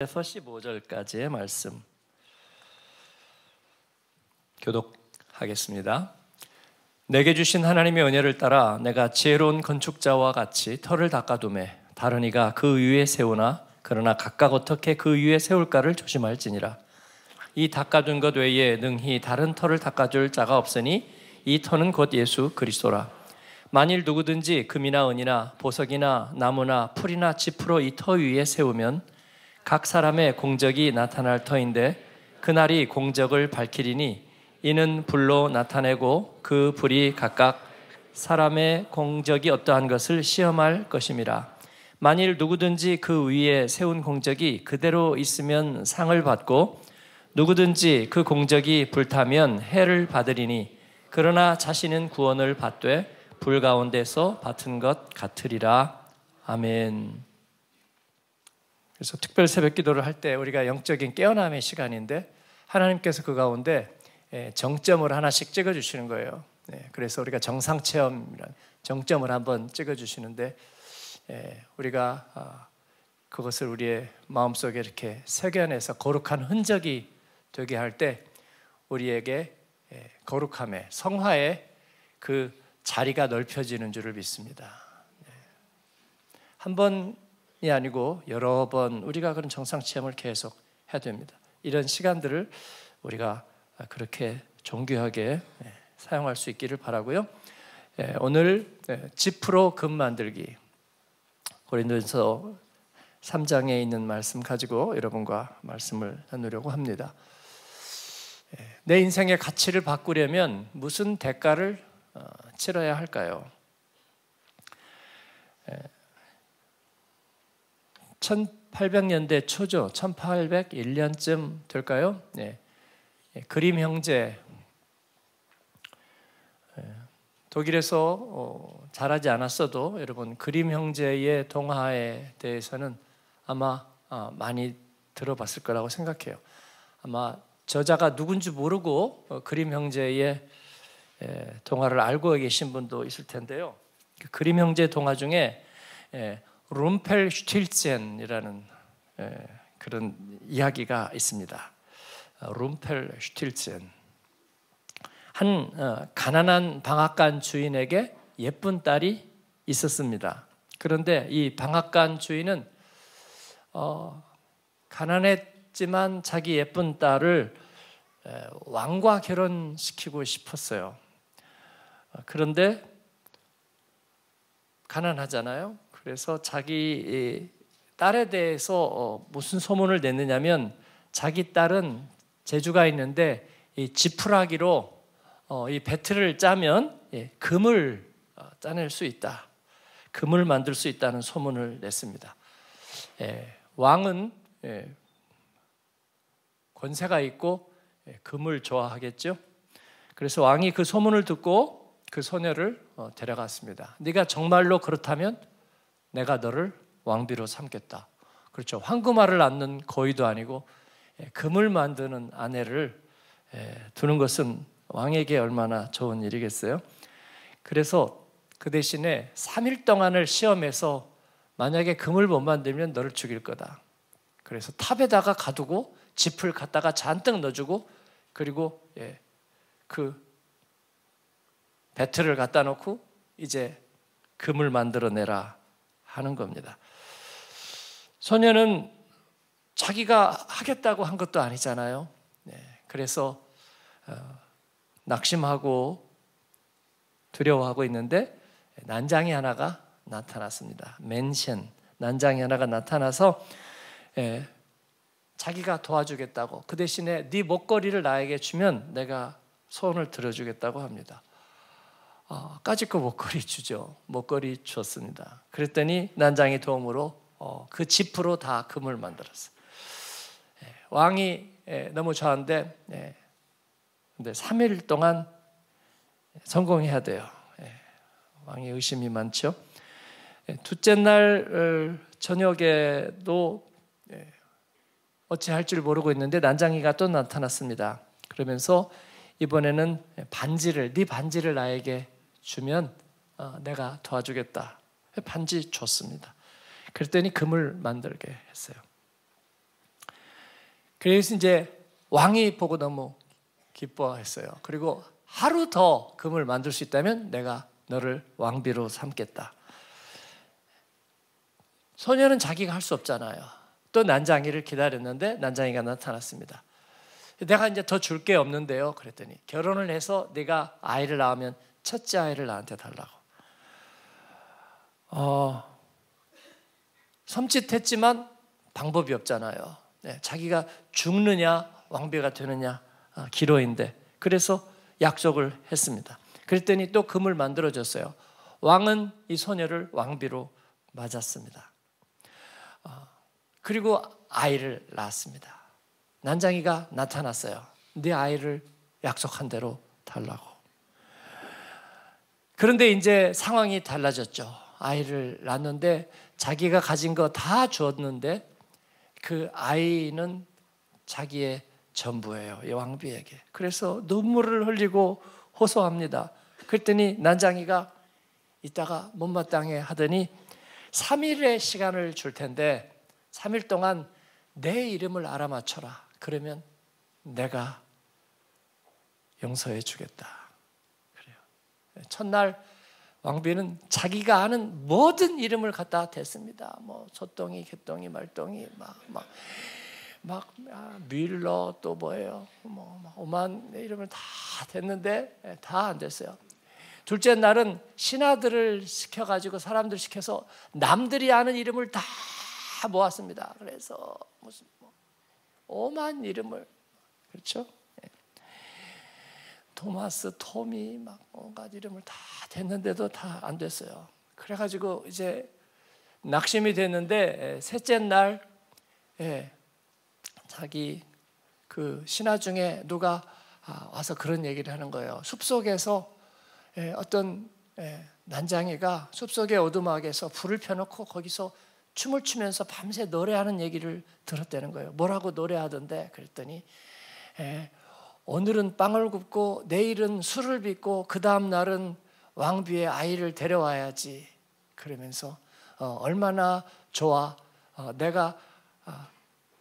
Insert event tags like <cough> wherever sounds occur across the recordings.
에서 15절까지의 말씀 교독하겠습니다. 내게 주신 하나님의 은혜를 따라 내가 지혜로운 건축자와 같이 털을 닦아둠에 다른 이가 그 위에 세우나 그러나 각각 어떻게 그 위에 세울까를 조심할지니라. 이 닦아둔 것 외에 능히 다른 털을 닦아줄 자가 없으니 이 털은 곧 예수 그리스도라. 만일 누구든지 금이나 은이나 보석이나 나무나 풀이나 지프로 이 터 위에 세우면 각 사람의 공적이 나타날 터인데 그날이 공적을 밝히리니 이는 불로 나타내고 그 불이 각각 사람의 공적이 어떠한 것을 시험할 것입이라 만일 누구든지 그 위에 세운 공적이 그대로 있으면 상을 받고 누구든지 그 공적이 불타면 해를 받으리니 그러나 자신은 구원을 받되 불 가운데서 받은 것 같으리라. 아멘. 그래서 특별 새벽 기도를 할 때 우리가 영적인 깨어남의 시간인데 하나님께서 그 가운데 예, 정점을 하나씩 찍어 주시는 거예요. 예, 그래서 우리가 정상 체험이란 정점을 한번 찍어 주시는데 예, 우리가 아, 그것을 우리의 마음속에 이렇게 새겨내서 거룩한 흔적이 되게 할 때 우리에게 거룩함의 성화의 그 자리가 넓혀지는 줄을 믿습니다. 한번 이 아니고 여러 번 우리가 그런 정상 체험을 계속 해야 됩니다. 이런 시간들을 우리가 그렇게 정교하게 예, 사용할 수 있기를 바라고요. 예, 오늘 예, 지프로 금 만들기 고린도서 3장에 있는 말씀 가지고 여러분과 말씀을 나누려고 합니다. 내 인생의 가치를 바꾸려면 무슨 대가를 어, 치러야 할까요? 1800년대 초죠. 1801년쯤 될까요? 예. 예, 그림 형제 예, 독일에서 어, 잘하지 않았어도 여러분 그림 형제의 동화에 대해서는 아마 어, 많이 들어봤을 거라고 생각해요. 아마 저자가 누군지 모르고 어, 그림 형제의 예, 동화를 알고 계신 분도 있을 텐데요. 그 그림 형제 동화 중에 예, 롬펠 슈틸젠이라는 예, 그런 이야기가 있습니다. 어, 롬펠 슈틸젠 한 어, 가난한 방앗간 주인에게 예쁜 딸이 있었습니다. 그런데 이 방앗간 주인은 어, 가난했지만 자기 예쁜 딸을 왕과 결혼시키고 싶었어요. 어, 그런데 가난하잖아요. 그래서 자기 딸에 대해서 어, 무슨 소문을 냈느냐면 자기 딸은 재주가 있는데 이 지푸라기로 어, 이 배틀을 짜면 예, 금을 어, 짜낼 수 있다. 금을 만들 수 있다는 소문을 냈습니다. 예, 왕은 예, 권세가 있고 금을 좋아하겠죠. 그래서 왕이 그 소문을 듣고 그 소녀를 데려갔습니다. 네가 정말로 그렇다면 내가 너를 왕비로 삼겠다. 그렇죠. 황금알을 낳는 거위도 아니고 예, 금을 만드는 아내를 예, 두는 것은 왕에게 얼마나 좋은 일이겠어요? 그래서 그 대신에 3일 동안을 시험해서 만약에 금을 못 만들면 너를 죽일 거다. 그래서 탑에다가 가두고 짚을 갖다가 잔뜩 넣어주고 그리고 예, 그 배틀을 갖다 놓고 이제 금을 만들어내라. 하는 겁니다. 소녀는 자기가 하겠다고 한 것도 아니잖아요. 네, 그래서 어, 낙심하고 두려워하고 있는데 난장이 하나가 나타났습니다. 맨션 난장이 하나가 나타나서 예, 자기가 도와주겠다고 그 대신에 네 목걸이를 나에게 주면 내가 소원을 들어주겠다고 합니다. 어, 까짓거 목걸이 주죠. 목걸이 줬습니다. 그랬더니 난장의 도움으로 어, 그 지프로 다 금을 만들었어. 예, 왕이 예, 너무 좋아한데, 예, 근데 3일 동안 성공해야 돼요. 예, 왕의 의심이 많죠. 예, 둘째 날 어, 저녁에도 예, 어찌할 줄 모르고 있는데 난장이가 또 나타났습니다. 그러면서 이번에는 반지를 네 반지를 나에게 주면 어, 내가 도와주겠다. 반지 줬습니다. 그랬더니 금을 만들게 했어요. 그래서 이제 왕이 보고 너무 기뻐했어요. 그리고 하루 더 금을 만들 수 있다면 내가 너를 왕비로 삼겠다. 소녀는 자기가 할 수 없잖아요. 또 난장이를 기다렸는데 난장이가 나타났습니다. 내가 이제 더 줄 게 없는데요. 그랬더니 결혼을 해서 내가 아이를 낳으면 첫째 아이를 나한테 달라고. 어, 섬찟했지만 방법이 없잖아요. 네, 자기가 죽느냐 왕비가 되느냐 어, 기로인데 그래서 약속을 했습니다. 그랬더니 또 금을 만들어 줬어요. 왕은 이 소녀를 왕비로 맞았습니다. 어, 그리고 아이를 낳았습니다. 난장이가 나타났어요. 네 아이를 약속한 대로 달라고. 그런데 이제 상황이 달라졌죠. 아이를 낳는데 자기가 가진 거 다 주었는데 그 아이는 자기의 전부예요. 이 왕비에게. 그래서 눈물을 흘리고 호소합니다. 그랬더니 난장이가 이따가 못마땅해 하더니 3일의 시간을 줄 텐데 3일 동안 내 이름을 알아맞혀라. 그러면 내가 용서해 주겠다. 첫날 왕비는 자기가 아는 모든 이름을 갖다 댔습니다. 뭐 소똥이, 개똥이, 말똥이 막 막 막 아, 밀러 또 뭐예요? 뭐 오만 이름을 다 댔는데 예, 다안 됐어요. 둘째 날은 신하들을 시켜 가지고 사람들 시켜서 남들이 아는 이름을 다 모았습니다. 그래서 무슨 뭐 오만 이름을 그렇죠? 토마스, 토미 막 뭔가 이름을 다 됐는데도 다 안 됐어요. 그래가지고 이제 낙심이 됐는데 예, 셋째 날 예, 자기 그 신하 중에 누가 아, 와서 그런 얘기를 하는 거예요. 숲 속에서 예, 어떤 예, 난장이가 숲 속의 오두막에서 불을 펴놓고 거기서 춤을 추면서 밤새 노래하는 얘기를 들었다는 거예요. 뭐라고 노래하던데 그랬더니 예, 오늘은 빵을 굽고 내일은 술을 빚고 그 다음 날은 왕비의 아이를 데려와야지 그러면서 어, 얼마나 좋아 어, 내가 어,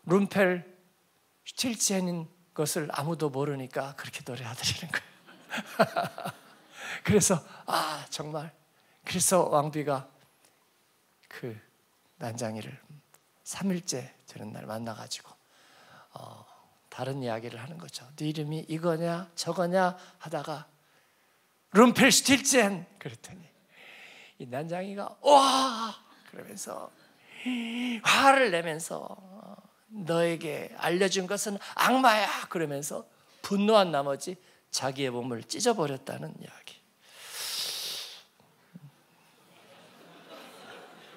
룸펠 실체인 것을 아무도 모르니까 그렇게 노래하드리는 거예요. <laughs> 그래서 아 정말 그래서 왕비가 그 난장이를 3일째 되는 날 만나가지고 어, 다른 이야기를 하는 거죠. 네 이름이 이거냐 저거냐 하다가 룸펠슈틸젠 그랬더니 이 난장이가 와 그러면서 화를 내면서 어, 너에게 알려준 것은 악마야 그러면서 분노한 나머지 자기의 몸을 찢어버렸다는 이야기.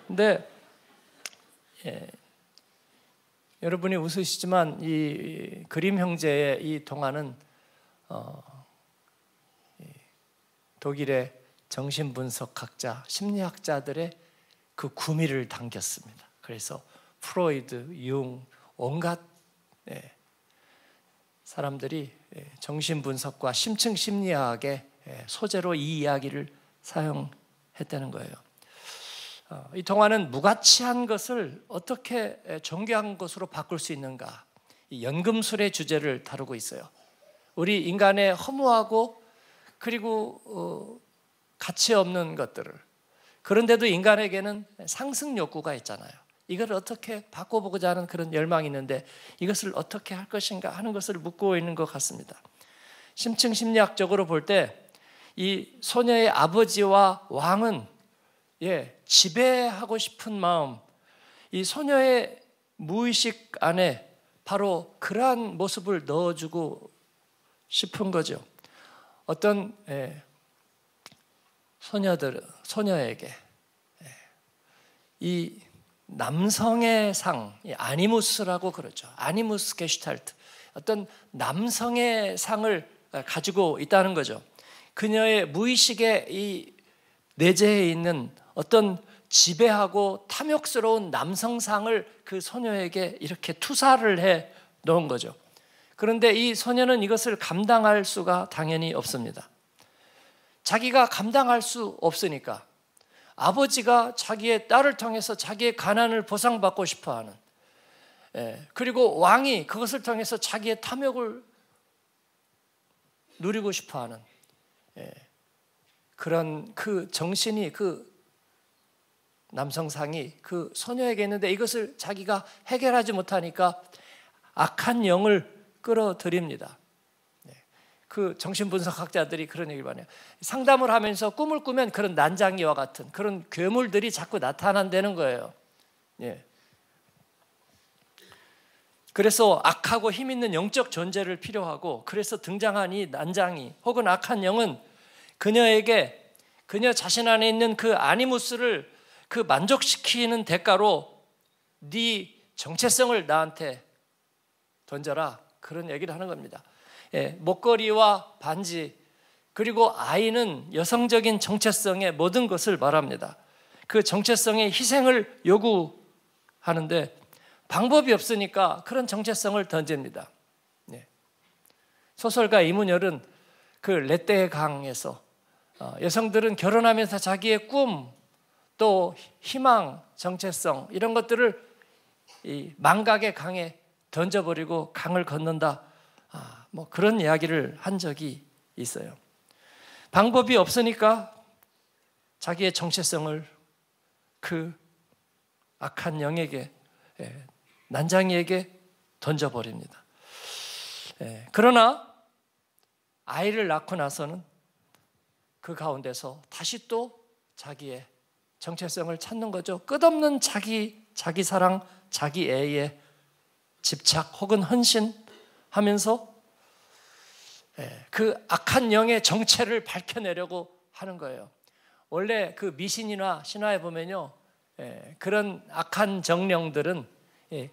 근데 예, 여러분이 웃으시지만 이 그림 형제의 이 동화는 어, 독일의 정신분석학자, 심리학자들의 그 구미를 당겼습니다. 그래서 프로이드, 융, 온갖 예, 사람들이 예, 정신분석과 심층 심리학의 예, 소재로 이 이야기를 사용했다는 거예요. 어, 이 통화는 무가치한 것을 어떻게 정교한 것으로 바꿀 수 있는가? 연금술의 주제를 다루고 있어요. 우리 인간의 허무하고 그리고 어, 가치 없는 것들을 그런데도 인간에게는 상승 욕구가 있잖아요. 이걸 어떻게 바꿔보고자 하는 그런 열망이 있는데 이것을 어떻게 할 것인가 하는 것을 묻고 있는 것 같습니다. 심층 심리학적으로 볼 때 이 소녀의 아버지와 왕은 예, 지배하고 싶은 마음, 이 소녀의 무의식 안에 바로 그러한 모습을 넣어주고 싶은 거죠. 어떤 예, 소녀들 소녀에게 예, 이 남성의 상, 이 아니무스라고 그러죠. 아니무스 게슈탈트. 어떤 남성의 상을 가지고 있다는 거죠. 그녀의 무의식에 이 내재해 있는 어떤 지배하고 탐욕스러운 남성상을 그 소녀에게 이렇게 투사를 해 놓은 거죠. 그런데 이 소녀는 이것을 감당할 수가 당연히 없습니다. 자기가 감당할 수 없으니까 아버지가 자기의 딸을 통해서 자기의 가난을 보상받고 싶어 하는 예, 그리고 왕이 그것을 통해서 자기의 탐욕을 누리고 싶어 하는 예, 그런 그 정신이 그 남성상이 그 소녀에게 있는데 이것을 자기가 해결하지 못하니까 악한 영을 끌어들입니다. 네. 그 정신분석학자들이 그런 얘기를 많이 해요. 상담을 하면서 꿈을 꾸면 그런 난장이와 같은 그런 괴물들이 자꾸 나타난다는 거예요. 예. 그래서 악하고 힘 있는 영적 존재를 필요하고 그래서 등장한 이 난장이 혹은 악한 영은 그녀에게 그녀 자신 안에 있는 그 아니무스를 그 만족시키는 대가로 네 정체성을 나한테 던져라 그런 얘기를 하는 겁니다. 예, 목걸이와 반지 그리고 아이는 여성적인 정체성의 모든 것을 말합니다. 그 정체성의 희생을 요구하는데 방법이 없으니까 그런 정체성을 던집니다. 예. 소설가 이문열은 그레떼 강에서 어, 여성들은 결혼하면서 자기의 꿈또 희망, 정체성 이런 것들을 이 망각의 강에 던져버리고 강을 건넌다. 아, 뭐 그런 이야기를 한 적이 있어요. 방법이 없으니까 자기의 정체성을 그 악한 영에게 예, 난장이에게 던져버립니다. 예, 그러나 아이를 낳고 나서는 그 가운데서 다시 또 자기의 정체성을 찾는 거죠. 끝없는 자기 자기 사랑, 자기 애에 집착 혹은 헌신하면서 예, 그 악한 영의 정체를 밝혀내려고 하는 거예요. 원래 그 미신이나 신화에 보면요, 예, 그런 악한 정령들은 예,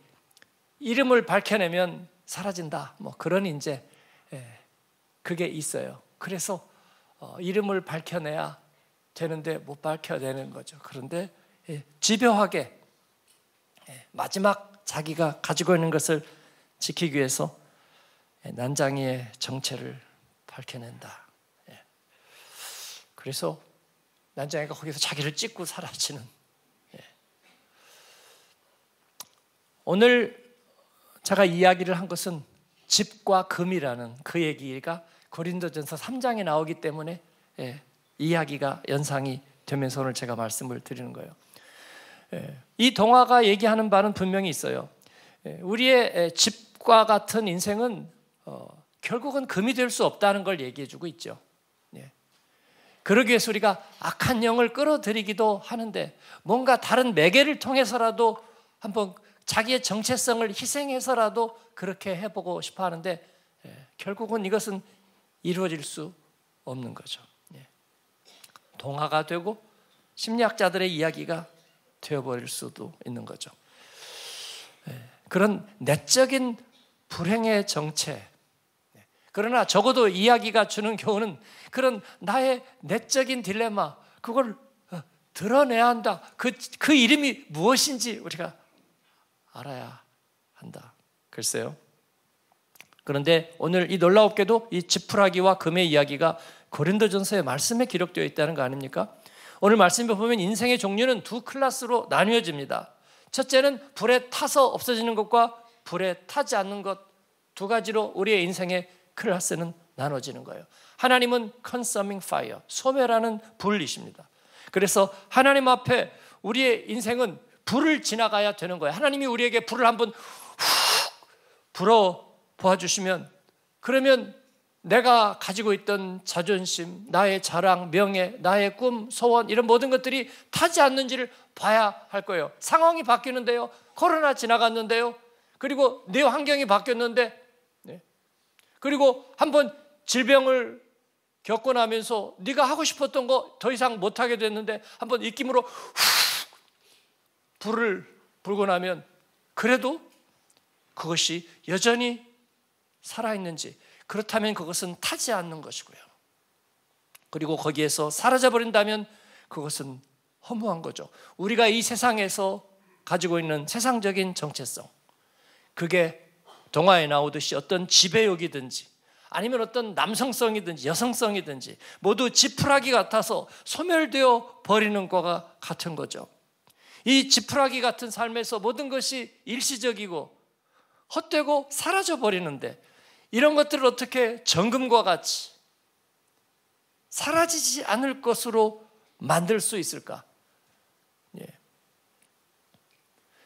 이름을 밝혀내면 사라진다. 뭐 그런 이제 그게 있어요. 그래서 어, 이름을 밝혀내야 되는데 못 밝혀내는 거죠. 그런데 예, 집요하게 예, 마지막 자기가 가지고 있는 것을 지키기 위해서 예, 난장이의 정체를 밝혀낸다. 그래서 난장이가 거기서 자기를 찍고 사라지는. 오늘 제가 이야기를 한 것은 집과 금이라는 그 얘기가 고린도전서 3장에 나오기 때문에 이야기가 연상이 되면서 오늘 제가 말씀을 드리는 거예요. 예, 이 동화가 얘기하는 바는 분명히 있어요. 예, 우리의 집과 같은 인생은 어, 결국은 금이 될 수 없다는 걸 얘기해주고 있죠. 예. 그러기 위해서 우리가 악한 영을 끌어들이기도 하는데 뭔가 다른 매개를 통해서라도 한번 자기의 정체성을 희생해서라도 그렇게 해보고 싶어 하는데 결국은 이것은 이루어질 수 없는 거죠. 동화가 되고 심리학자들의 이야기가 되어버릴 수도 있는 거죠. 예, 그런 내적인 불행의 정체. 예, 그러나 적어도 이야기가 주는 교훈은 그런 나의 내적인 딜레마, 그걸 어, 드러내야 한다. 그, 그 이름이 무엇인지 우리가 알아야 한다. 글쎄요. 그런데 오늘 이 놀라웠게도 이 지푸라기와 금의 이야기가 고린도전서의 말씀에 기록되어 있다는 거 아닙니까? 오늘 말씀에 보면 인생의 종류는 두 클래스로 나뉘어집니다. 첫째는 불에 타서 없어지는 것과 불에 타지 않는 것 두 가지로 우리의 인생의 클래스는 나눠지는 거예요. 하나님은 consuming fire, 소멸하는 불이십니다. 그래서 하나님 앞에 우리의 인생은 불을 지나가야 되는 거예요. 하나님이 우리에게 불을 한번 불어 보아주시면 그러면 내가 가지고 있던 자존심, 나의 자랑, 명예, 나의 꿈, 소원 이런 모든 것들이 타지 않는지를 봐야 할 거예요. 상황이 바뀌는데요. 코로나 지나갔는데요. 그리고 내 환경이 바뀌었는데 네. 그리고 한번 질병을 겪고 나면서 네가 하고 싶었던 거 더 이상 못 하게 됐는데 한 번 입김으로 후 불을 불고 나면 그래도 그것이 여전히 살아 있는지 그렇다면 그것은 타지 않는 것이고요. 그리고 거기에서 사라져 버린다면 그것은 허무한 거죠. 우리가 이 세상에서 가지고 있는 세상적인 정체성. 그게 동화에 나오듯이 어떤 지배욕이든지 아니면 어떤 남성성이든지 여성성이든지 모두 지푸라기 같아서 소멸되어 버리는 거가 같은 거죠. 이 지푸라기 같은 삶에서 모든 것이 일시적이고 헛되고 사라져 버리는데 이런 것들을 어떻게 정금과 같이 사라지지 않을 것으로 만들 수 있을까? 예.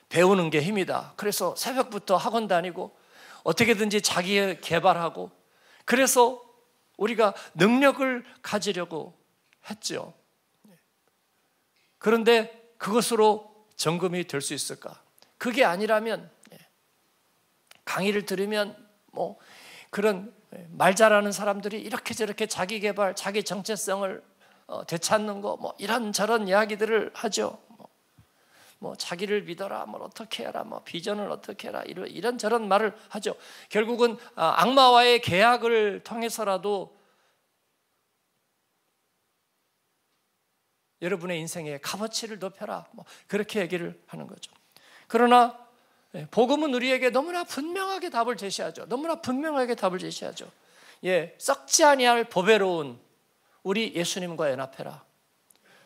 배우는 게 힘이다. 그래서 새벽부터 학원 다니고 어떻게든지 자기 개발하고 그래서 우리가 능력을 가지려고 했죠. 예. 그런데 그것으로 점검이 될 수 있을까? 그게 아니라면 예. 강의를 들으면 뭐 그런 예, 말 잘하는 사람들이 이렇게 저렇게 자기 개발, 자기 정체성을 어, 되찾는 거, 뭐 이런 저런 이야기들을 하죠. 뭐, 뭐 자기를 믿어라, 뭐 어떻게 해라, 뭐 비전을 어떻게 해라, 이런 저런 말을 하죠. 결국은 아, 악마와의 계약을 통해서라도 여러분의 인생에 값어치를 높여라, 뭐 그렇게 얘기를 하는 거죠. 그러나 예, 복음은 우리에게 너무나 분명하게 답을 제시하죠. 너무나 분명하게 답을 제시하죠. 예, 썩지 아니할 보배로운 우리 예수님과 연합해라.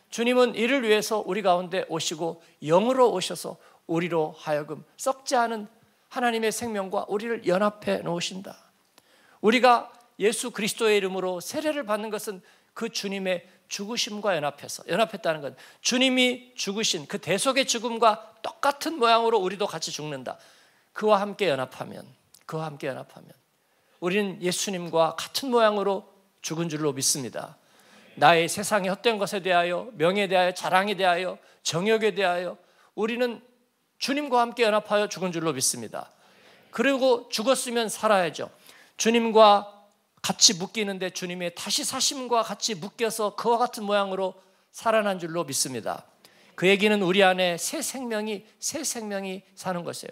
주님은 이를 위해서 우리 가운데 오시고 영으로 오셔서 우리로 하여금 썩지 않은 하나님의 생명과 우리를 연합해 놓으신다. 우리가 예수 그리스도의 이름으로 세례를 받는 것은 그 주님의 죽으심과 연합해서 연합했다는 건 주님이 죽으신 그 대속의 죽음과 똑같은 모양으로 우리도 같이 죽는다. 그와 함께 연합하면 그와 함께 연합하면 우리는 예수님과 같은 모양으로 죽은 줄로 믿습니다. 나의 세상의 헛된 것에 대하여 명예에 대하여 자랑에 대하여 정욕에 대하여 우리는 주님과 함께 연합하여 죽은 줄로 믿습니다. 그리고 죽었으면 살아야죠. 주님과 같이 묶이는데 주님의 다시 사심과 같이 묶여서 그와 같은 모양으로 살아난 줄로 믿습니다. 그 얘기는 우리 안에 새 생명이 새 생명이 사는 것이에요.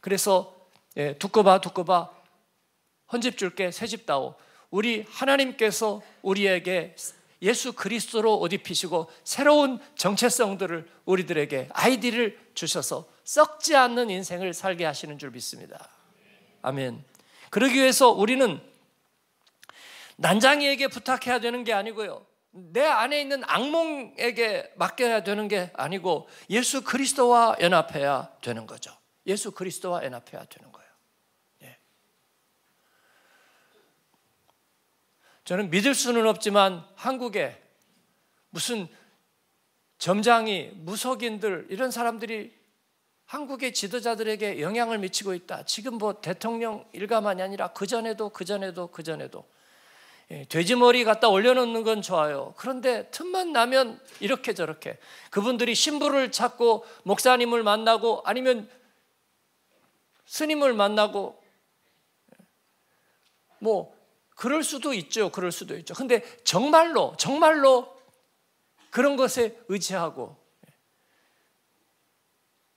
그래서 예, 두꺼봐 두꺼봐 헌집 줄게 새집 다오. 우리 하나님께서 우리에게 예수 그리스도로 옷 입히시고 새로운 정체성들을 우리들에게 아이디를 주셔서 썩지 않는 인생을 살게 하시는 줄 믿습니다. 아멘. 그러기 위해서 우리는 난장이에게 부탁해야 되는 게 아니고요. 내 안에 있는 악몽에게 맡겨야 되는 게 아니고 예수 그리스도와 연합해야 되는 거죠. 예수 그리스도와 연합해야 되는 거예요. 예. 저는 믿을 수는 없지만 한국에 무슨 점장이 무속인들 이런 사람들이 한국의 지도자들에게 영향을 미치고 있다. 지금 뭐 대통령 일가만이 아니라 그 전에도 그 전에도 그 전에도 예, 돼지머리 갖다 올려놓는 건 좋아요. 그런데 틈만 나면 이렇게 저렇게 그분들이 신부를 찾고 목사님을 만나고 아니면 스님을 만나고 뭐 그럴 수도 있죠. 그럴 수도 있죠. 근데 정말로 정말로 그런 것에 의지하고 예.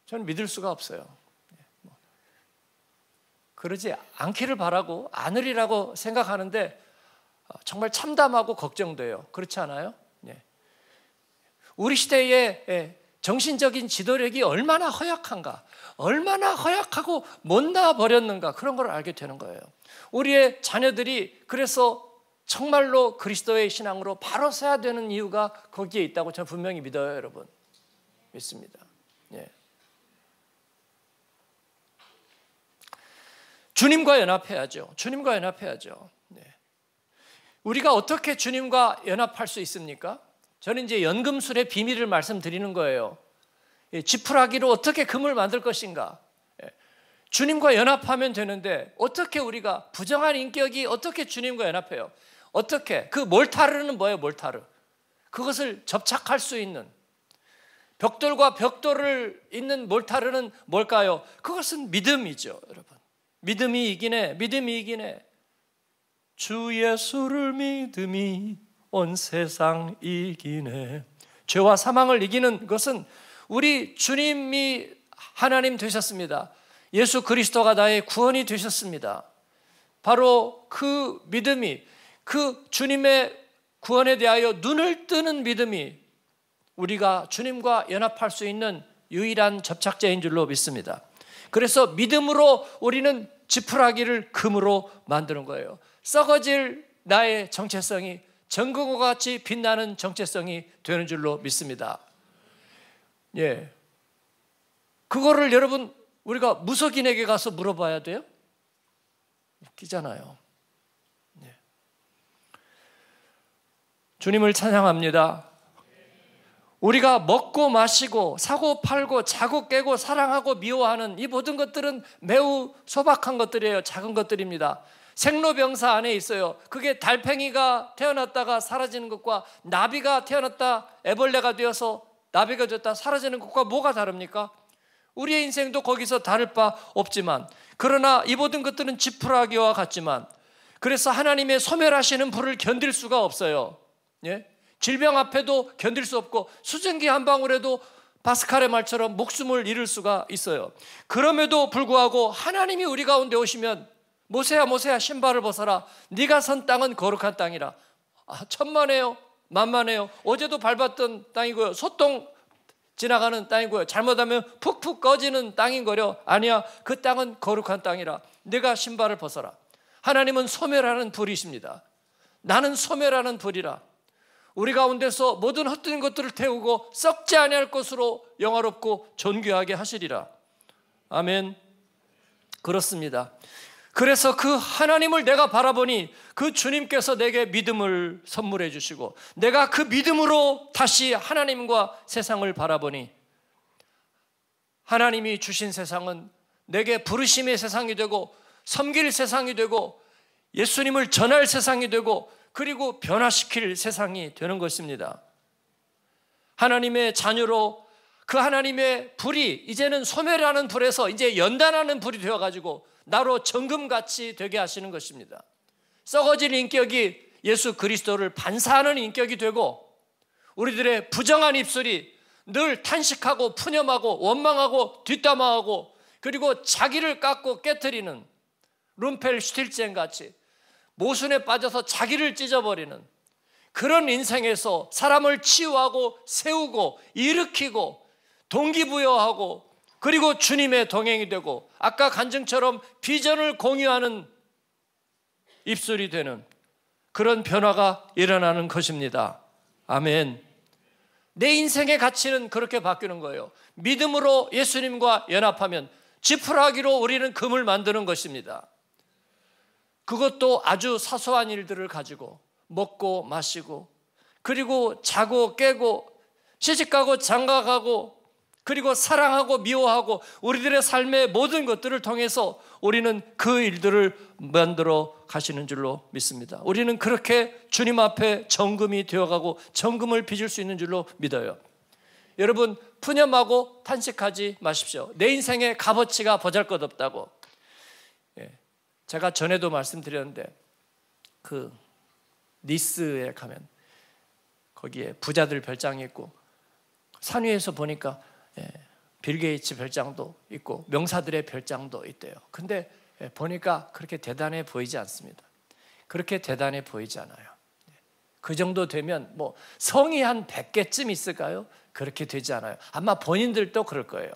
저는 믿을 수가 없어요. 예, 뭐 그러지 않기를 바라고 않으리라고 생각하는데 어, 정말 참담하고 걱정돼요. 그렇지 않아요? 예. 우리 시대의 예, 정신적인 지도력이 얼마나 허약한가, 얼마나 허약하고 못나 버렸는가 그런 걸 알게 되는 거예요. 우리의 자녀들이 그래서 정말로 그리스도의 신앙으로 바로 서야 되는 이유가 거기에 있다고 저는 분명히 믿어요, 여러분. 믿습니다. 예. 주님과 연합해야죠. 주님과 연합해야죠. 우리가 어떻게 주님과 연합할 수 있습니까? 저는 이제 연금술의 비밀을 말씀드리는 거예요. 예, 지푸라기로 어떻게 금을 만들 것인가? 예, 주님과 연합하면 되는데 어떻게 우리가 부정한 인격이 어떻게 주님과 연합해요? 어떻게 그 몰타르는 뭐예요? 몰타르 그것을 접착할 수 있는 벽돌과 벽돌을 있는 몰타르는 뭘까요? 그것은 믿음이죠, 여러분. 믿음이 이기네, 믿음이 이기네. 주 예수를 믿음이 온 세상 이기네. 죄와 사망을 이기는 것은 우리 주님이 하나님 되셨습니다. 예수 그리스도가 나의 구원이 되셨습니다. 바로 그 믿음이 그 주님의 구원에 대하여 눈을 뜨는 믿음이 우리가 주님과 연합할 수 있는 유일한 접착제인 줄로 믿습니다. 그래서 믿음으로 우리는 지푸라기를 금으로 만드는 거예요. 썩어질 나의 정체성이 전금과 같이 빛나는 정체성이 되는 줄로 믿습니다. 예. 그거를 여러분 우리가 무속인에게 가서 물어봐야 돼요? 웃기잖아요. 예. 주님을 찬양합니다. 우리가 먹고 마시고 사고 팔고 자고 깨고 사랑하고 미워하는 이 모든 것들은 매우 소박한 것들이에요. 작은 것들입니다. 생로병사 안에 있어요. 그게 달팽이가 태어났다가 사라지는 것과 나비가 태어났다 애벌레가 되어서 나비가 됐다 사라지는 것과 뭐가 다릅니까? 우리의 인생도 거기서 다를 바 없지만 그러나 이 모든 것들은 지푸라기와 같지만 그래서 하나님의 소멸하시는 불을 견딜 수가 없어요. 예? 질병 앞에도 견딜 수 없고 수증기 한 방울에도 바스칼의 말처럼 목숨을 잃을 수가 있어요. 그럼에도 불구하고 하나님이 우리 가운데 오시면 모세야 모세야 신발을 벗어라. 네가 선 땅은 거룩한 땅이라. 아, 천만에요. 만만해요. 어제도 밟았던 땅이고요. 소똥 지나가는 땅이고요. 잘못하면 푹푹 꺼지는 땅인 거려. 아니야. 그 땅은 거룩한 땅이라. 네가 신발을 벗어라. 하나님은 소멸하는 불이십니다. 나는 소멸하는 불이라. 우리 가운데서 모든 헛된 것들을 태우고 썩지 아니할 것으로 영화롭고 존귀하게 하시리라. 아멘. 그렇습니다. 그래서 그 하나님을 내가 바라보니 그 주님께서 내게 믿음을 선물해 주시고 내가 그 믿음으로 다시 하나님과 세상을 바라보니 하나님이 주신 세상은 내게 부르심의 세상이 되고 섬길 세상이 되고 예수님을 전할 세상이 되고 그리고 변화시킬 세상이 되는 것입니다. 하나님의 자녀로 그 하나님의 불이 이제는 소멸하는 불에서 이제 연단하는 불이 되어가지고 나로 정금같이 되게 하시는 것입니다. 썩어질 인격이 예수 그리스도를 반사하는 인격이 되고 우리들의 부정한 입술이 늘 탄식하고 푸념하고 원망하고 뒷담화하고 그리고 자기를 깎고 깨뜨리는 룸펠 슈틸젠 같이 모순에 빠져서 자기를 찢어버리는 그런 인생에서 사람을 치유하고 세우고 일으키고 동기부여하고 그리고 주님의 동행이 되고 아까 간증처럼 비전을 공유하는 입술이 되는 그런 변화가 일어나는 것입니다. 아멘. 내 인생의 가치는 그렇게 바뀌는 거예요. 믿음으로 예수님과 연합하면 지푸라기로 우리는 금을 만드는 것입니다. 그것도 아주 사소한 일들을 가지고 먹고 마시고 그리고 자고 깨고 시집가고 장가가고 그리고 사랑하고 미워하고 우리들의 삶의 모든 것들을 통해서 우리는 그 일들을 만들어 가시는 줄로 믿습니다. 우리는 그렇게 주님 앞에 정금이 되어가고 정금을 빚을 수 있는 줄로 믿어요. 여러분 푸념하고 탄식하지 마십시오. 내 인생의 값어치가 보잘것없다고 제가 전에도 말씀드렸는데 그 니스에 가면 거기에 부자들 별장이 있고 산 위에서 보니까 예, 빌 게이츠 별장도 있고 명사들의 별장도 있대요. 근데 예, 보니까 그렇게 대단해 보이지 않습니다. 그렇게 대단해 보이지 않아요. 예, 그 정도 되면 뭐 성이 한 100개쯤 있을까요? 그렇게 되지 않아요. 아마 본인들도 그럴 거예요.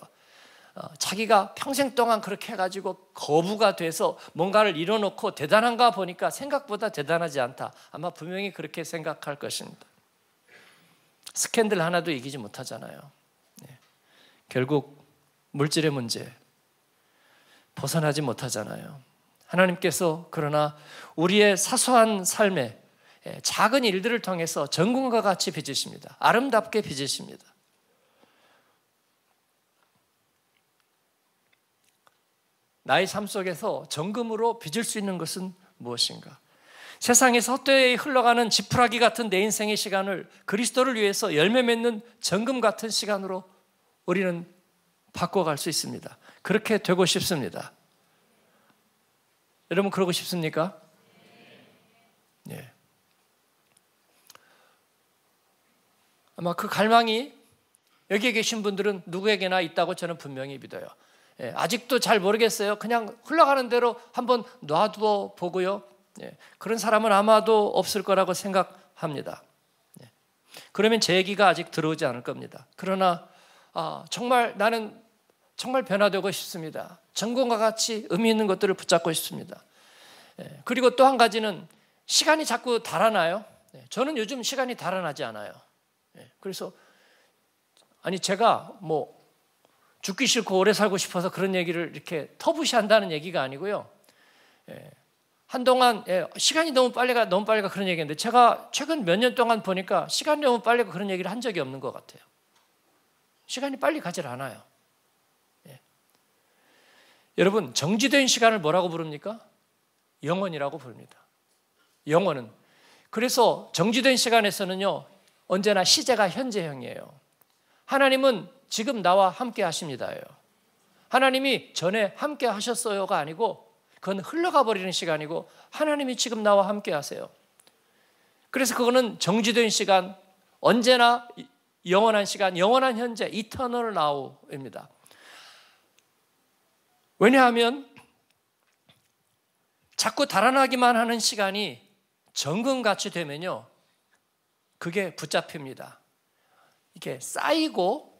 어, 자기가 평생 동안 그렇게 해가지고 거부가 돼서 뭔가를 이뤄놓고 대단한가 보니까 생각보다 대단하지 않다. 아마 분명히 그렇게 생각할 것입니다. 스캔들 하나도 이기지 못하잖아요. 네. 결국 물질의 문제 벗어나지 못하잖아요. 하나님께서 그러나 우리의 사소한 삶에 예, 작은 일들을 통해서 전궁과 같이 빚으십니다. 아름답게 빚으십니다. 나의 삶 속에서 정금으로 빚을 수 있는 것은 무엇인가? 세상에서 헛되이 흘러가는 지푸라기 같은 내 인생의 시간을 그리스도를 위해서 열매 맺는 정금 같은 시간으로 우리는 바꿔갈 수 있습니다. 그렇게 되고 싶습니다. 여러분 그러고 싶습니까? 예. 아마 그 갈망이 여기에 계신 분들은 누구에게나 있다고 저는 분명히 믿어요. 예, 아직도 잘 모르겠어요. 그냥 흘러가는 대로 한번 놔두어 보고요. 예, 그런 사람은 아마도 없을 거라고 생각합니다. 예, 그러면 제 얘기가 아직 들어오지 않을 겁니다. 그러나 아, 정말 나는 정말 변화되고 싶습니다. 전공과 같이 의미 있는 것들을 붙잡고 싶습니다. 예, 그리고 또 한 가지는 시간이 자꾸 달아나요. 예, 저는 요즘 시간이 달아나지 않아요. 예, 그래서 아니 제가 뭐 죽기 싫고 오래 살고 싶어서 그런 얘기를 이렇게 터부시한다는 얘기가 아니고요. 예, 한동안 예, 시간이 너무 빨리 가 너무 빨리 가 그런 얘기인데 제가 최근 몇 년 동안 보니까 시간이 너무 빨리 가 그런 얘기를 한 적이 없는 것 같아요. 시간이 빨리 가질 않아요. 예. 여러분 정지된 시간을 뭐라고 부릅니까? 영원이라고 부릅니다. 영원은 그래서 정지된 시간에서는요 언제나 시제가 현재형이에요. 하나님은 지금 나와 함께 하십니다요 하나님이 전에 함께 하셨어요가 아니고 그건 흘러가 버리는 시간이고 하나님이 지금 나와 함께 하세요. 그래서 그거는 정지된 시간, 언제나 영원한 시간, 영원한 현재, 이터널 나우입니다. 왜냐하면 자꾸 달아나기만 하는 시간이 정금같이 되면요. 그게 붙잡힙니다. 이게 쌓이고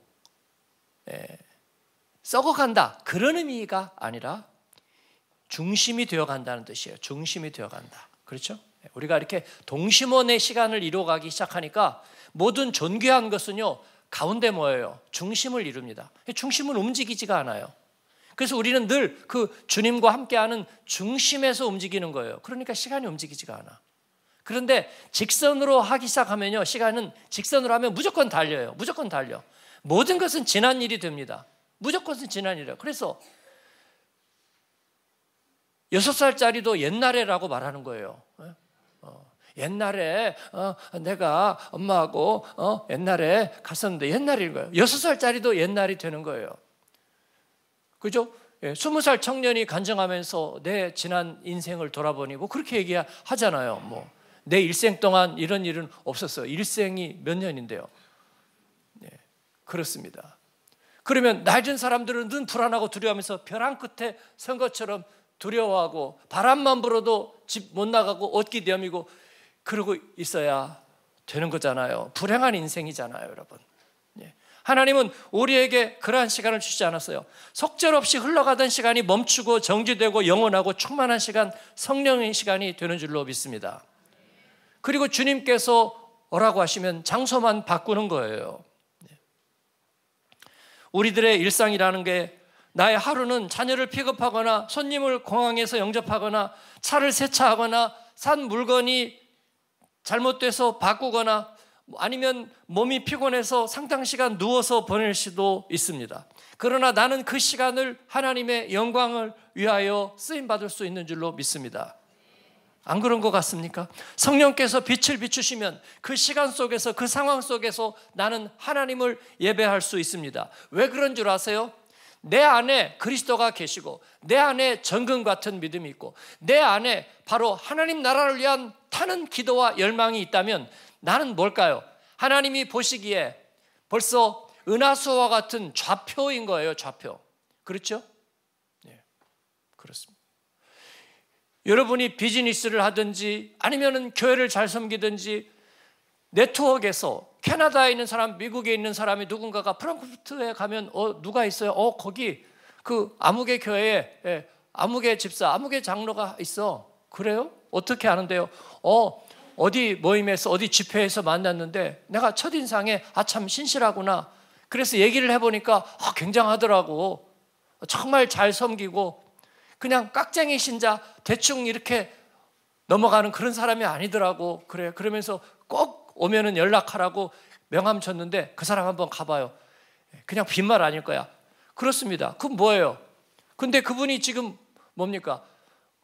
예. 썩어간다 그런 의미가 아니라 중심이 되어간다는 뜻이에요. 중심이 되어간다. 그렇죠? 예. 우리가 이렇게 동심원의 시간을 이뤄가기 시작하니까 모든 존귀한 것은요 가운데 뭐예요? 중심을 이룹니다. 중심은 움직이지가 않아요. 그래서 우리는 늘 그 주님과 함께하는 중심에서 움직이는 거예요. 그러니까 시간이 움직이지가 않아. 그런데 직선으로 하기 시작하면요 시간은 직선으로 하면 무조건 달려요. 무조건 달려. 모든 것은 지난 일이 됩니다. 무조건 지난 일이에요. 그래서 여섯 살짜리도 옛날에라고 말하는 거예요. 어? 어. 옛날에 어, 내가 엄마하고 옛날에 갔었는데 옛날인 거예요. 여섯 살짜리도 옛날이 되는 거예요. 그죠? 예, 스무 살 청년이 간증하면서 내 지난 인생을 돌아보니 뭐 그렇게 얘기하잖아요. 뭐내 일생 동안 이런 일은 없었어요. 일생이 몇 년인데요. 그렇습니다. 그러면 낮은 사람들은 늘 불안하고 두려워하면서 벼랑 끝에 선 것처럼 두려워하고 바람만 불어도 집 못 나가고 얻기 되이고 그러고 있어야 되는 거잖아요. 불행한 인생이잖아요, 여러분. 예. 하나님은 우리에게 그러한 시간을 주지 않았어요. 속절없이 흘러가던 시간이 멈추고 정지되고 영원하고 충만한 시간, 성령의 시간이 되는 줄로 믿습니다. 그리고 주님께서 오라고 하시면 장소만 바꾸는 거예요. 우리들의 일상이라는 게 나의 하루는 자녀를 픽업하거나 손님을 공항에서 영접하거나 차를 세차하거나 산 물건이 잘못돼서 바꾸거나 아니면 몸이 피곤해서 상당 시간 누워서 보낼 수도 있습니다. 그러나 나는 그 시간을 하나님의 영광을 위하여 쓰임 받을 수 있는 줄로 믿습니다. 안 그런 것 같습니까? 성령께서 빛을 비추시면 그 시간 속에서 그 상황 속에서 나는 하나님을 예배할 수 있습니다. 왜 그런 줄 아세요? 내 안에 그리스도가 계시고 내 안에 정금 같은 믿음이 있고 내 안에 바로 하나님 나라를 위한 타는 기도와 열망이 있다면 나는 뭘까요? 하나님이 보시기에 벌써 은하수와 같은 좌표인 거예요, 좌표. 그렇죠? 예. 그렇습니다. 여러분이 비즈니스를 하든지 아니면은 교회를 잘 섬기든지 네트워크에서 캐나다에 있는 사람, 미국에 있는 사람이 누군가가 프랑크푸르트에 가면 어 누가 있어요? 어 거기 그 암흑의 교회에 예, 암흑의 집사, 암흑의 장로가 있어. 그래요? 어떻게 아는데요? 어 어디 모임에서 어디 집회에서 만났는데 내가 첫인상에 아 참 신실하구나. 그래서 얘기를 해보니까 아, 굉장하더라고. 정말 잘 섬기고 그냥 깍쟁이 신자 대충 이렇게 넘어가는 그런 사람이 아니더라고. 그래. 그러면서 꼭 오면은 연락하라고 명함 줬는데 그 사람 한번 가봐요. 그냥 빈말 아닐 거야. 그렇습니다. 그건 뭐예요? 근데 그분이 지금 뭡니까?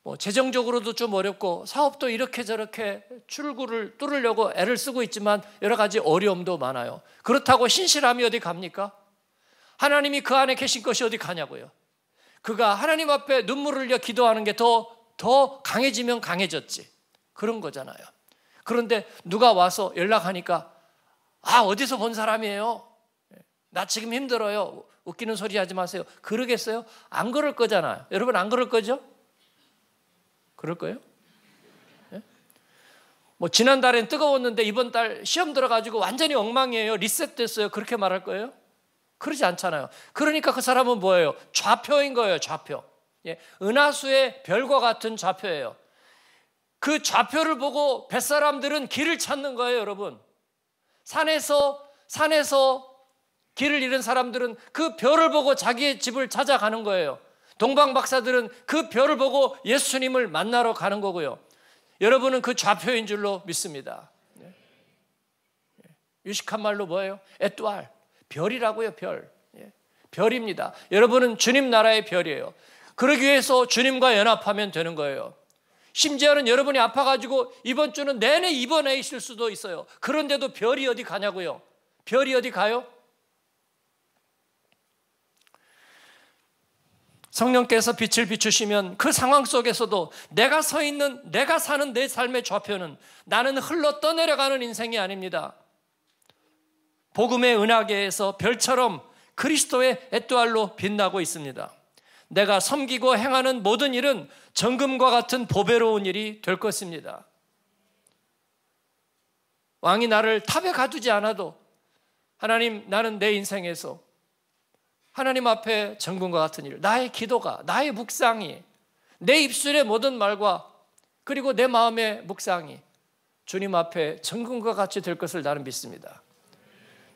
뭐 재정적으로도 좀 어렵고 사업도 이렇게 저렇게 출구를 뚫으려고 애를 쓰고 있지만 여러 가지 어려움도 많아요. 그렇다고 신실함이 어디 갑니까? 하나님이 그 안에 계신 것이 어디 가냐고요. 그가 하나님 앞에 눈물을 흘려 기도하는 게 더 더 강해지면 강해졌지. 그런 거잖아요. 그런데 누가 와서 연락하니까 아, 어디서 본 사람이에요? 나 지금 힘들어요. 웃기는 소리 하지 마세요. 그러겠어요? 안 그럴 거잖아요. 여러분 안 그럴 거죠? 그럴 거예요? 네? 뭐 지난달엔 뜨거웠는데 이번 달 시험 들어가지고 완전히 엉망이에요. 리셋됐어요. 그렇게 말할 거예요? 그러지 않잖아요. 그러니까 그 사람은 뭐예요? 좌표인 거예요, 좌표. 예, 은하수의 별과 같은 좌표예요. 그 좌표를 보고 뱃사람들은 길을 찾는 거예요, 여러분. 산에서, 산에서 길을 잃은 사람들은 그 별을 보고 자기의 집을 찾아가는 거예요. 동방 박사들은 그 별을 보고 예수님을 만나러 가는 거고요. 여러분은 그 좌표인 줄로 믿습니다. 예. 예. 유식한 말로 뭐예요? 에뚜알. 별이라고요, 별. 예, 별입니다. 여러분은 주님 나라의 별이에요. 그러기 위해서 주님과 연합하면 되는 거예요. 심지어는 여러분이 아파가지고 이번 주는 내내 입원해 있을 수도 있어요. 그런데도 별이 어디 가냐고요? 별이 어디 가요? 성령께서 빛을 비추시면 그 상황 속에서도 내가 서 있는, 내가 사는 내 삶의 좌표는 나는 흘러 떠내려가는 인생이 아닙니다. 복음의 은하계에서 별처럼 그리스도의 에뚜알로 빛나고 있습니다. 내가 섬기고 행하는 모든 일은 정금과 같은 보배로운 일이 될 것입니다. 왕이 나를 탑에 가두지 않아도 하나님 나는 내 인생에서 하나님 앞에 정금과 같은 일, 나의 기도가, 나의 묵상이, 내 입술의 모든 말과 그리고 내 마음의 묵상이 주님 앞에 정금과 같이 될 것을 나는 믿습니다.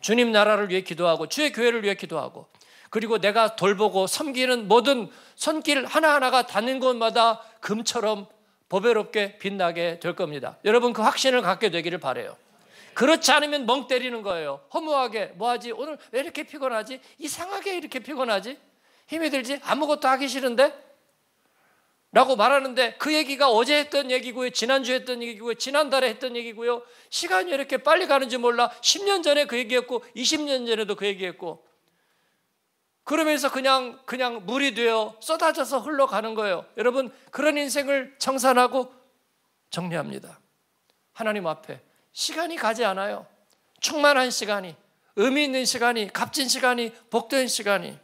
주님 나라를 위해 기도하고 주의 교회를 위해 기도하고 그리고 내가 돌보고 섬기는 모든 손길 하나하나가 닿는 곳마다 금처럼 보배롭게 빛나게 될 겁니다. 여러분 그 확신을 갖게 되기를 바래요. 그렇지 않으면 멍 때리는 거예요. 허무하게 뭐하지? 오늘 왜 이렇게 피곤하지? 이상하게 이렇게 피곤하지? 힘이 들지? 아무것도 하기 싫은데 라고 말하는데 그 얘기가 어제 했던 얘기고요. 지난주에 했던 얘기고요. 지난달에 했던 얘기고요. 시간이 이렇게 빨리 가는지 몰라. 10년 전에 그 얘기했고 20년 전에도 그 얘기했고 그러면서 그냥 그냥 물이 되어 쏟아져서 흘러가는 거예요. 여러분 그런 인생을 청산하고 정리합니다. 하나님 앞에 시간이 가지 않아요. 충만한 시간이 의미 있는 시간이 값진 시간이 복된 시간이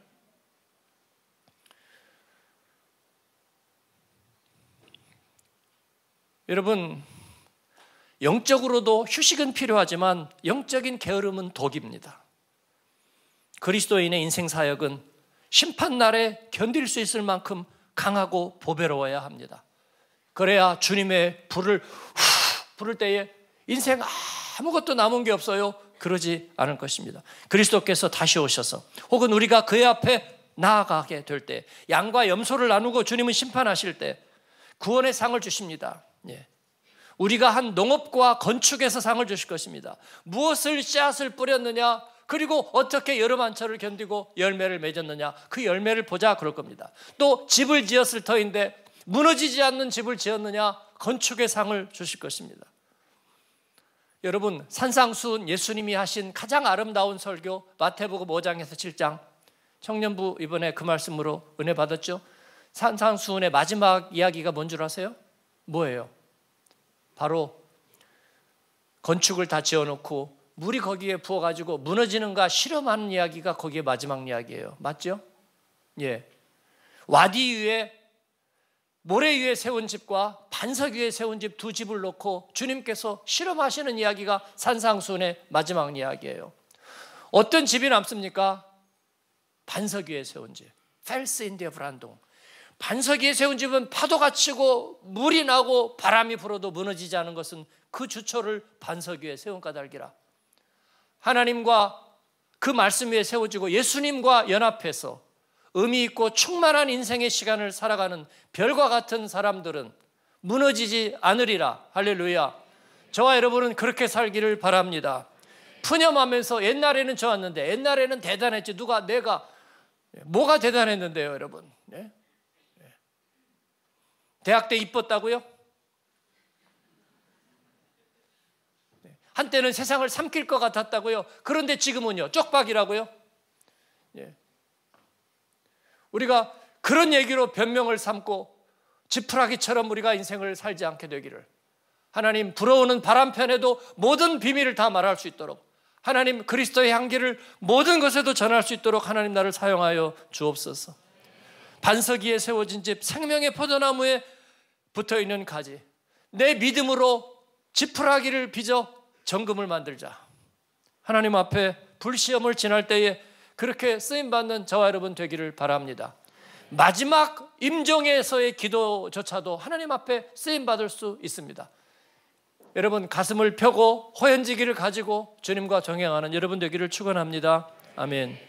여러분, 영적으로도 휴식은 필요하지만 영적인 게으름은 독입니다. 그리스도인의 인생 사역은 심판날에 견딜 수 있을 만큼 강하고 보배로워야 합니다. 그래야 주님의 불을 후 부를 때에 인생 아무것도 남은 게 없어요. 그러지 않을 것입니다. 그리스도께서 다시 오셔서 혹은 우리가 그의 앞에 나아가게 될 때 양과 염소를 나누고 주님은 심판하실 때 구원의 상을 주십니다. 우리가 한 농업과 건축에서 상을 주실 것입니다. 무엇을 씨앗을 뿌렸느냐? 그리고 어떻게 여름 한철을 견디고 열매를 맺었느냐? 그 열매를 보자 그럴 겁니다. 또 집을 지었을 터인데 무너지지 않는 집을 지었느냐? 건축의 상을 주실 것입니다. 여러분, 산상수훈 예수님이 하신 가장 아름다운 설교 마태복음 5장에서 7장 청년부 이번에 그 말씀으로 은혜 받았죠? 산상수훈의 마지막 이야기가 뭔 줄 아세요? 뭐예요? 바로 건축을 다 지어놓고 물이 거기에 부어가지고 무너지는가 실험하는 이야기가 거기에 마지막 이야기예요. 맞죠? 예. 와디 위에 모래 위에 세운 집과 반석 위에 세운 집 두 집을 놓고 주님께서 실험하시는 이야기가 산상순의 마지막 이야기예요. 어떤 집이 남습니까? 반석 위에 세운 집. 펠스 인디아 브란동. 반석 위에 세운 집은 파도가 치고 물이 나고 바람이 불어도 무너지지 않은 것은 그 주초를 반석 위에 세운 까닭이라. 하나님과 그 말씀 위에 세워지고 예수님과 연합해서 의미 있고 충만한 인생의 시간을 살아가는 별과 같은 사람들은 무너지지 않으리라. 할렐루야. 저와 여러분은 그렇게 살기를 바랍니다. 푸념하면서 옛날에는 좋았는데 옛날에는 대단했지 누가 내가 뭐가 대단했는데요, 여러분. 예? 대학 때 이뻤다고요? 네. 한때는 세상을 삼킬 것 같았다고요. 그런데 지금은요, 쪽박이라고요. 예. 우리가 그런 얘기로 변명을 삼고 지푸라기처럼 우리가 인생을 살지 않게 되기를 하나님 불어오는 바람편에도 모든 비밀을 다 말할 수 있도록 하나님 그리스도의 향기를 모든 것에도 전할 수 있도록 하나님 나를 사용하여 주옵소서. 반석 위에 세워진 집 생명의 포도나무에 붙어 있는 가지. 내 믿음으로 지푸라기를 빚어 정금을 만들자. 하나님 앞에 불시험을 지날 때에 그렇게 쓰임 받는 저와 여러분 되기를 바랍니다. 마지막 임종에서의 기도조차도 하나님 앞에 쓰임 받을 수 있습니다. 여러분 가슴을 펴고 호연지기를 가지고 주님과 동행하는 여러분 되기를 축원합니다. 아멘.